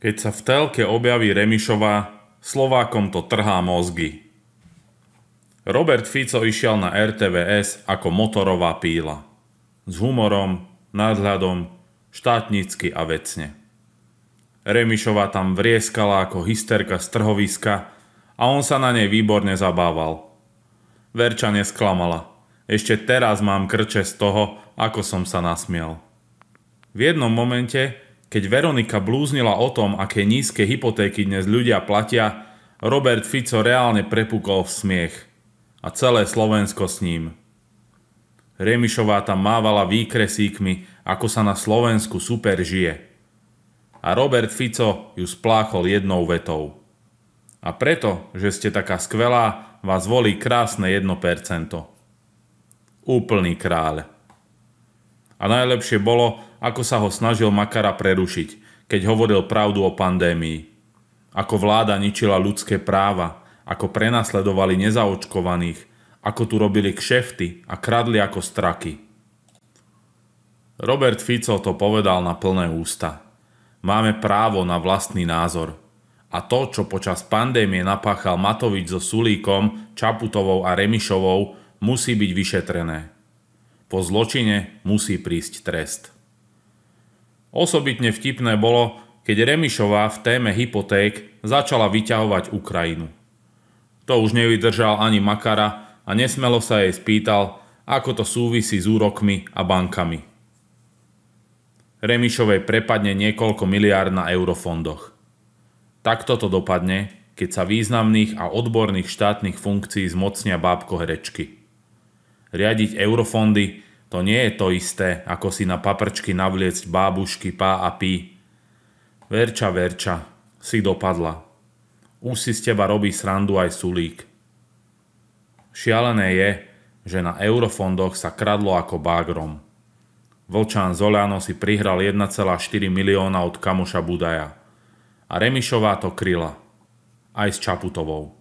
Keď sa v telke objaví Remišová, Slovákom to trhá mozgy. Robert Fico išiel na RTVS ako motorová píla. S humorom, nadhľadom, štátnicky a vecne. Remišová tam vrieskala ako hysterka z trhoviska a on sa na nej výborne zabával. Verča nesklamala. Ešte teraz mám krče z toho, ako som sa nasmial. V jednom momente keď Veronika blúznila o tom, aké nízke hypotéky dnes ľudia platia, Robert Fico reálne prepukol v smiech. A celé Slovensko s ním. Remišová tam mávala výkresíkmi, ako sa na Slovensku super žije. A Robert Fico ju spláchol jednou vetou. A preto, že ste taká skvelá, vás volí krásne 1%. Úplný kráľ. A najlepšie bolo, ako sa ho snažil Makara prerušiť, keď hovoril pravdu o pandémii. Ako vláda ničila ľudské práva, ako prenasledovali nezaočkovaných, ako tu robili kšefty a kradli ako straky. Robert Fico to povedal na plné ústa. Máme právo na vlastný názor. A to, čo počas pandémie napáchal Matovič so Sulíkom, Čaputovou a Remišovou, musí byť vyšetrené. Po zločine musí prísť trest. Osobitne vtipné bolo, keď Remišová v téme hypoték začala vyťahovať Ukrajinu. To už nevydržal ani Makara a nesmelo sa jej spýtal, ako to súvisí s úrokmi a bankami. Remišovej prepadne niekoľko miliárd na eurofondoch. Takto to dopadne, keď sa významných a odborných štátnych funkcií zmocnia bábko herečky. Riadiť eurofondy to nie je to isté, ako si na paprčky navliecť bábušky pá a pí. Verča, verča, si dopadla. Už si z teba robí srandu aj sulík. Šialené je, že na eurofondoch sa kradlo ako bágrom. Vlčan Zoliano si prihral 1,4 milióna od kamoša Budaja. A Remišová to kryla. Aj s Čaputovou.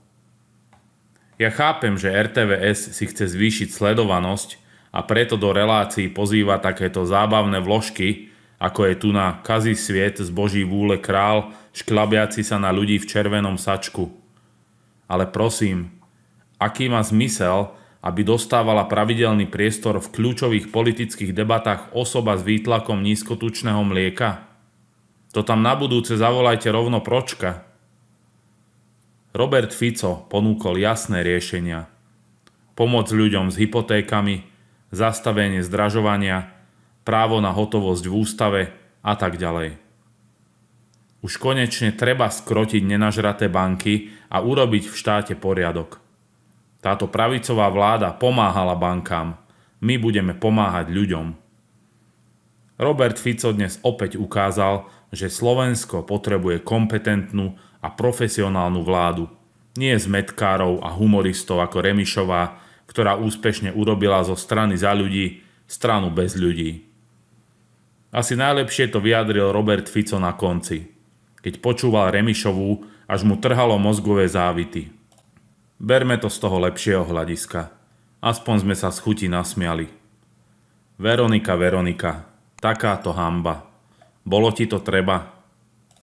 Ja chápem, že RTVS si chce zvýšiť sledovanosť, a preto do relácií pozýva takéto zábavné vložky, ako je tu na Kazi sviet z Boží vúle král, šklabiaci sa na ľudí v červenom sačku. Ale prosím, aký má zmysel, aby dostávala pravidelný priestor v kľúčových politických debatách osoba s výtlakom nízkotučného mlieka? To tam na budúce zavolajte rovno pročka. Robert Fico ponúkol jasné riešenia. Pomoc ľuďom s hypotékami, zastavenie zdražovania, právo na hotovosť v ústave a tak ďalej. Už konečne treba skrotiť nenažraté banky a urobiť v štáte poriadok. Táto pravicová vláda pomáhala bankám, my budeme pomáhať ľuďom. Robert Fico dnes opäť ukázal, že Slovensko potrebuje kompetentnú a profesionálnu vládu. Nie zmetkárov a humoristov ako Remišová, ktorá úspešne urobila zo strany za ľudí stranu bez ľudí. Asi najlepšie to vyjadril Robert Fico na konci, keď počúval Remišovú, až mu trhalo mozgové závity. Berme to z toho lepšieho hľadiska. Aspoň sme sa z chuti nasmiali. Veronika, Veronika, takáto hamba. Bolo ti to treba?